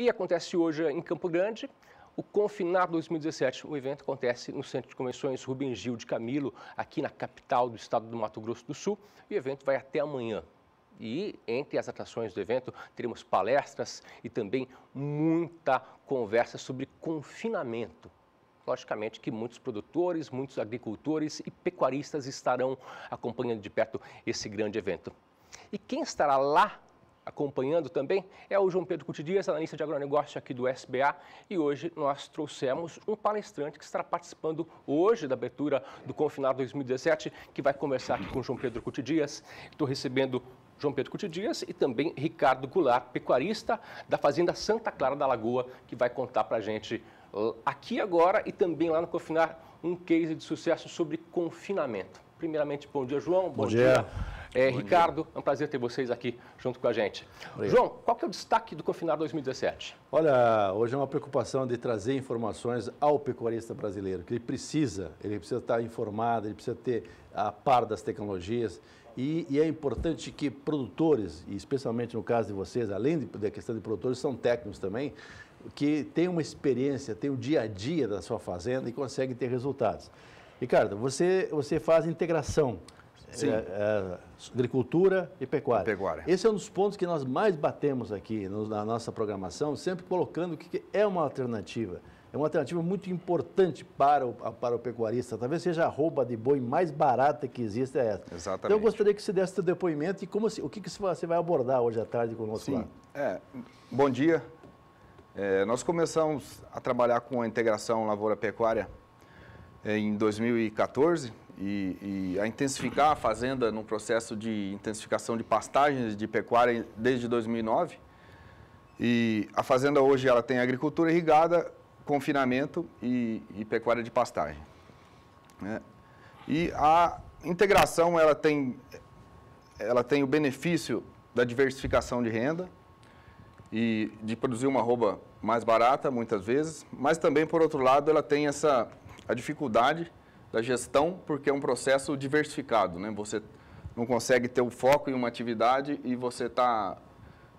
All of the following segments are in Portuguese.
E acontece hoje em Campo Grande. O Confinar 2017, o evento acontece no Centro de Convenções Rubem Gil de Camilo, aqui na capital do estado do Mato Grosso do Sul. E o evento vai até amanhã. E entre as atrações do evento, teremos palestras e também muita conversa sobre confinamento. Logicamente que muitos produtores, muitos agricultores e pecuaristas estarão acompanhando de perto esse grande evento. E quem estará lá acompanhando também é o João Pedro Cutidias, analista de agronegócio aqui do SBA. E hoje nós trouxemos um palestrante que estará participando hoje da abertura do Confinado 2017, que vai conversar aqui com o João Pedro Cutidias. Estou recebendo João Pedro Cutidias e também Ricardo Goulart, pecuarista da Fazenda Santa Clara da Lagoa, que vai contar para a gente aqui agora e também lá no Confinar um case de sucesso sobre confinamento. Primeiramente, bom dia, João. Bom, bom dia. dia. É, Ricardo, é um prazer ter vocês aqui junto com a gente. Obrigado. João, qual que é o destaque do Confinar 2017? Olha, hoje é uma preocupação de trazer informações ao pecuarista brasileiro, que ele precisa, ele precisa estar informado, ele precisa ter a par das tecnologias. E, e é importante que produtores, e especialmente no caso de vocês, além de, da questão de produtores, são técnicos também, que têm uma experiência, têm o dia a dia da sua fazenda e conseguem ter resultados. Ricardo, você, você faz integração é, é, agricultura e pecuária. pecuária. Esse é um dos pontos que nós mais batemos aqui no, na nossa programação, sempre colocando o que é uma alternativa. É uma alternativa muito importante para o, para o pecuarista. Talvez seja a roupa de boi mais barata que existe é essa. Exatamente. Então eu gostaria que você desse seu depoimento e como, o que, que você vai abordar hoje à tarde conosco Sim. lá. É, bom dia. É, nós começamos a trabalhar com a integração lavoura-pecuária em 2014 e, e, a intensificar a fazenda num processo de intensificação de pastagens de pecuária desde 2009. E a fazenda hoje ela tem agricultura irrigada, confinamento e, e pecuária de pastagem. Né? E a integração ela tem, ela tem o benefício da diversificação de renda e de produzir uma arroba mais barata muitas vezes, mas também por outro lado ela tem essa a dificuldade da gestão, porque é um processo diversificado, né? Você não consegue ter o foco em uma atividade e você tá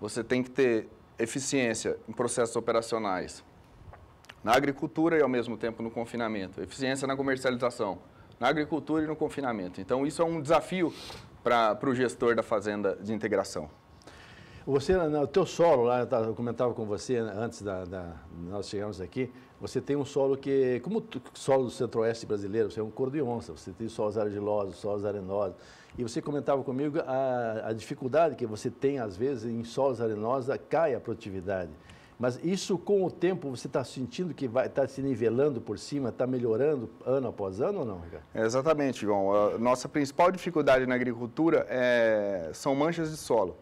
você tem que ter eficiência em processos operacionais. Na agricultura e ao mesmo tempo no confinamento, eficiência na comercialização, na agricultura e no confinamento. Então isso é um desafio para o gestor da fazenda de integração. Você, no né, teu solo, lá, eu comentava com você né, antes da, da nós chegarmos aqui, você tem um solo que, como o solo do centro-oeste brasileiro, você é um couro de onça, você tem solos argilosos, solos arenosos, e você comentava comigo a, a dificuldade que você tem, às vezes, em solos arenosos, cai a produtividade. Mas isso, com o tempo, você está sentindo que está se nivelando por cima, está melhorando ano após ano ou não, Ricardo? É exatamente, João. A nossa principal dificuldade na agricultura é... são manchas de solo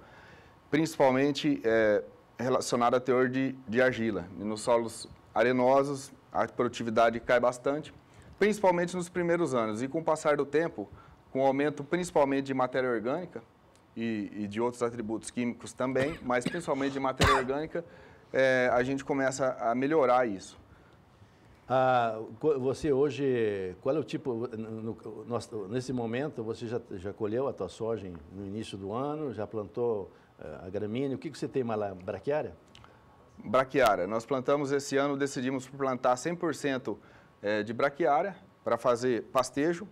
principalmente é, relacionada a teor de, de argila. E nos solos arenosos, a produtividade cai bastante, principalmente nos primeiros anos. E com o passar do tempo, com o aumento principalmente de matéria orgânica e, e de outros atributos químicos também, mas principalmente de matéria orgânica, é, a gente começa a melhorar isso. Ah, você hoje, qual é o tipo, no, no, nesse momento, você já, já colheu a tua soja no início do ano, já plantou a gramínea. O que, que você tem lá? Braquiária? Braquiária. Nós plantamos esse ano, decidimos plantar 100% eh, de braquiária para fazer pastejo,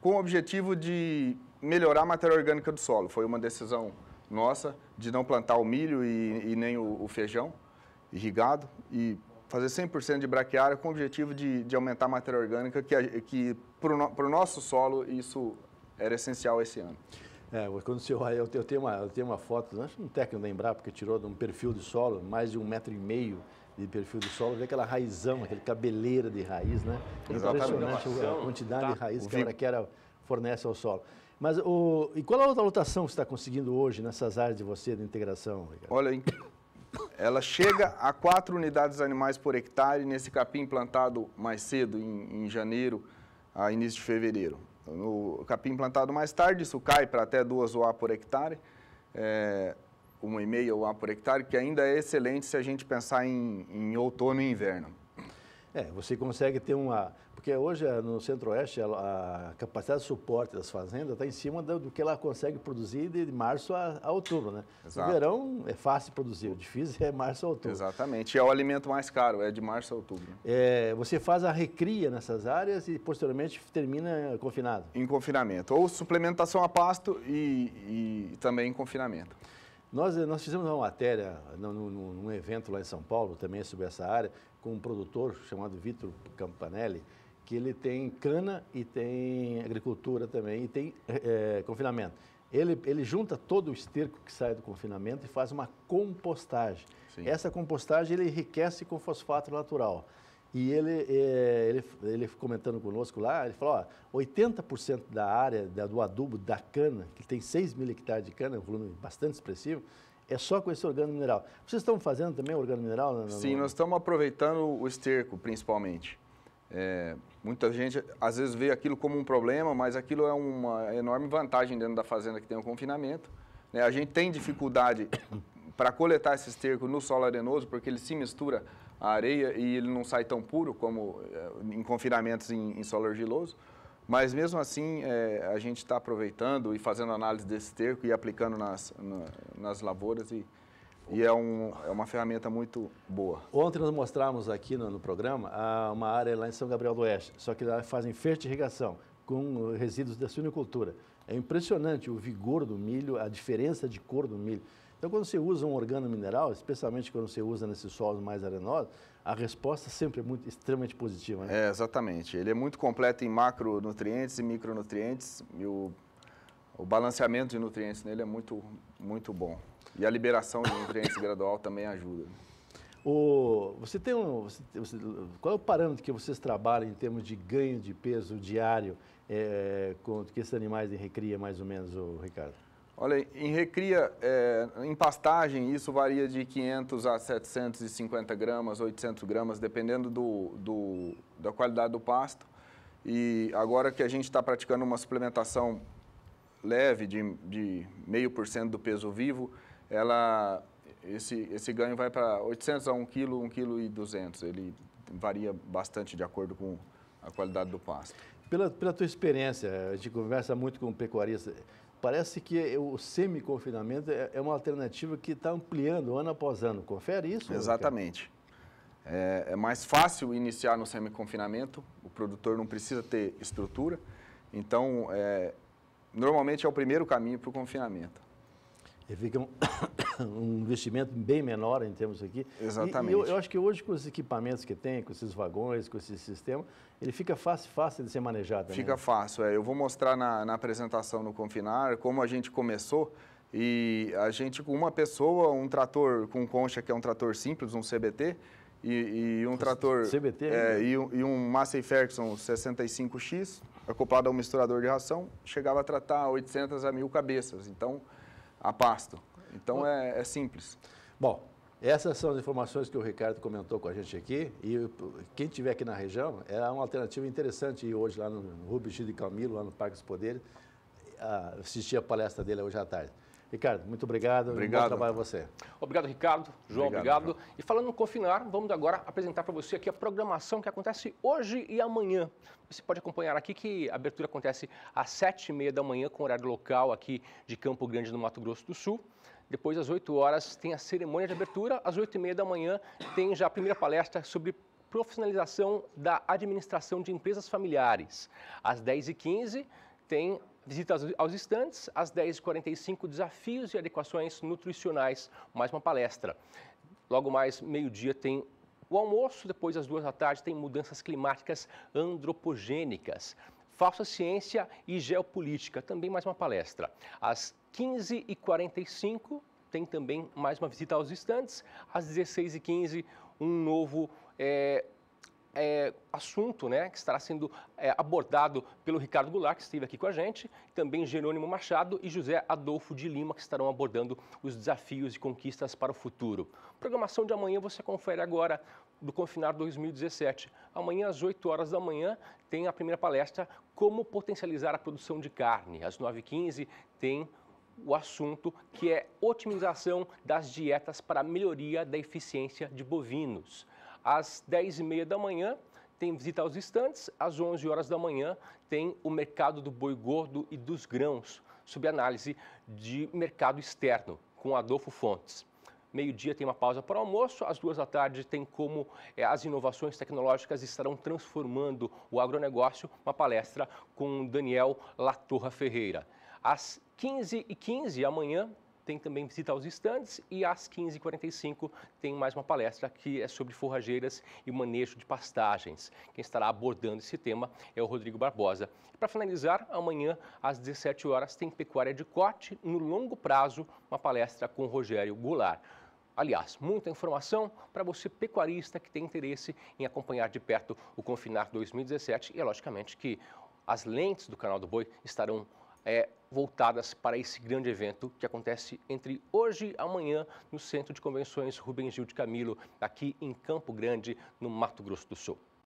com o objetivo de melhorar a matéria orgânica do solo. Foi uma decisão nossa de não plantar o milho e, e nem o, o feijão irrigado e fazer 100% de braquiária com o objetivo de, de aumentar a matéria orgânica, que, que para o no, nosso solo isso era essencial esse ano. É, quando você olha, eu tenho uma, eu tenho uma foto, acho um técnico lembrar, porque tirou de um perfil de solo, mais de um metro e meio de perfil de solo, vê aquela raizão, aquela cabeleira de raiz, né? Impressionante a quantidade tá. de raiz que a era fornece ao solo. Mas o, e qual é a outra lotação que você está conseguindo hoje nessas áreas de você de integração, Ricardo? Olha, ela chega a quatro unidades animais por hectare nesse capim plantado mais cedo, em, em janeiro a início de fevereiro. No capim plantado mais tarde, isso cai para até 2 UA por hectare, é, 1,5 UA por hectare, que ainda é excelente se a gente pensar em, em outono e inverno. É, você consegue ter uma. Porque hoje eh, no Centro-Oeste a, capacidade de suporte das fazendas está em cima do, que ela consegue produzir de março a, outubro, né? Exato. No verão é fácil produzir, o difícil é março a outubro. Exatamente. E é o alimento mais caro, é de março a outubro. É, você faz a recria nessas áreas e posteriormente termina confinado. Em confinamento. Ou suplementação a pasto e, e também em confinamento. Nós, eh, nós fizemos uma matéria num, num, num evento lá em São Paulo, também sobre essa área, com um produtor chamado Vitor Campanelli, que ele tem cana e tem agricultura também, e tem é, confinamento. Ele, ele junta todo o esterco que sai do confinamento e faz uma compostagem. Sim. Essa compostagem ele enriquece com fosfato natural. E ele, eh, ele, ele comentando conosco lá, ele falou, ó, 80% da área da, do adubo da cana, que tem 6 mil hectares de cana, é um volume bastante expressivo, é só com esse organo mineral. Vocês estão fazendo também organo mineral? No... Sim, nós estamos aproveitando o esterco, principalmente. É, muita gente às vezes vê aquilo como um problema, mas aquilo é uma enorme vantagem dentro da fazenda que tem o confinamento. Né? A gente tem dificuldade para coletar esse esterco no solo arenoso, porque ele se mistura à areia e ele não sai tão puro como é, em confinamentos em, em solo argiloso. Mas mesmo assim, é, a gente está aproveitando e fazendo análise desse terco e aplicando nas, na, nas lavouras e, e é, um, é uma ferramenta muito boa. Ontem nós mostramos aqui no, no programa ah, uma área lá em São Gabriel do Oeste, só que lá fazem fertirrigação com resíduos da suinocultura. É impressionante o vigor do milho, a diferença de cor do milho. Então, quando você usa um organo mineral, especialmente quando você usa nesses solos mais arenosos, a resposta sempre é muito, extremamente positiva. Né? É, exatamente. Ele é muito completo em macronutrientes e micronutrientes. E o, o balanceamento de nutrientes nele é muito, muito bom. E a liberação de nutrientes gradual também ajuda. O, você tem um, você, você, qual é o parâmetro que vocês trabalham em termos de ganho de peso diário é, com que esses animais recria mais ou menos, o Ricardo? Olha, em recria, é, em pastagem, isso varia de 500 a 750 gramas, 800 gramas, dependendo do, do da qualidade do pasto. E agora que a gente está praticando uma suplementação leve de, de 0,5% do peso vivo, ela, esse, esse ganho vai para 800 a 1 kg, 1 kg e 200. Ele varia bastante de acordo com a qualidade do pasto. Pela, pela tua experiência, a gente conversa muito com pecuaristas Parece que o semi-confinamento é, é uma alternativa que está ampliando ano após ano. Confere isso? Exatamente. É, é mais fácil iniciar no semi-confinamento, o produtor não precisa ter estrutura. Então, é, normalmente é o primeiro caminho para o confinamento. E fica um, um, investimento bem menor em termos aqui. Exatamente. E, eu, eu, acho que hoje, com os equipamentos que tem, com esses vagões, com esse sistema, ele fica fácil, fácil de ser manejado. Né? Fica né? fácil, é. Eu vou mostrar na, na apresentação no Confinar como a gente começou. E a gente, com uma pessoa, um trator com concha, que é um trator simples, um CBT, e, e um trator... CBT? É, né? e, e, um Massey Ferguson 65X, acoplado a um misturador de ração, chegava a tratar 800 a 1.000 cabeças. Então, a pasto. Então é, é simples. Bom, essas são as informações que o Ricardo comentou com a gente aqui. E quem estiver aqui na região, é uma alternativa interessante ir hoje lá no Rubens de Camilo, lá no Parque dos Poderes, assistir a palestra dele hoje à tarde. Ricardo, muito obrigado. Obrigado. Bom trabalho a você. Obrigado, Ricardo. João, obrigado. obrigado. E falando no Confinar, vamos agora apresentar para você aqui a programação que acontece hoje e amanhã. Você pode acompanhar aqui que a abertura acontece às sete e meia da manhã com horário local aqui de Campo Grande, no Mato Grosso do Sul. Depois, às 8 horas, tem a cerimônia de abertura. Às 8 e meia da manhã, tem já a primeira palestra sobre profissionalização da administração de empresas familiares. Às 10h15, tem visitas aos estantes, às 10h45, desafios e adequações nutricionais, mais uma palestra. Logo mais, meio-dia, tem o almoço, depois às duas da tarde, tem mudanças climáticas antropogênicas. Falsa Ciência e Geopolítica, também mais uma palestra. Às 15h45, tem também mais uma visita aos estantes. Às 16h15, um novo é, é, assunto né, que estará sendo é, abordado pelo Ricardo Goulart, que esteve aqui com a gente, também Jerônimo Machado e José Adolfo de Lima, que estarão abordando os desafios e conquistas para o futuro. Programação de amanhã você confere agora do Confinar 2017. Amanhã, às 8 horas da manhã, tem a primeira palestra Como Potencializar a Produção de Carne. Às 9h15 tem o assunto que é otimização das dietas para melhoria da eficiência de bovinos. Às 10h30 da manhã, tem visita aos estantes. Às 11 horas da manhã, tem o mercado do boi gordo e dos grãos, sob análise de mercado externo, com Adolfo Fontes. Meio-dia tem uma pausa para o almoço, às duas da tarde tem como é, as inovações tecnológicas estarão transformando o agronegócio, uma palestra com Daniel Latorra Ferreira. Às 15h15, amanhã, tem também visita aos estandes e às 15h45 tem mais uma palestra que é sobre forrageiras e manejo de pastagens. Quem estará abordando esse tema é o Rodrigo Barbosa. Para finalizar, amanhã às 17 horas tem Pecuária de Corte no longo prazo, uma palestra com Rogério Goulart. Aliás, muita informação para você pecuarista que tem interesse em acompanhar de perto o Confinar 2017 e é logicamente que as lentes do canal do Boi estarão é, voltadas para esse grande evento que acontece entre hoje e amanhã no Centro de Convenções Rubens Gil de Camilo, aqui em Campo Grande, no Mato Grosso do Sul.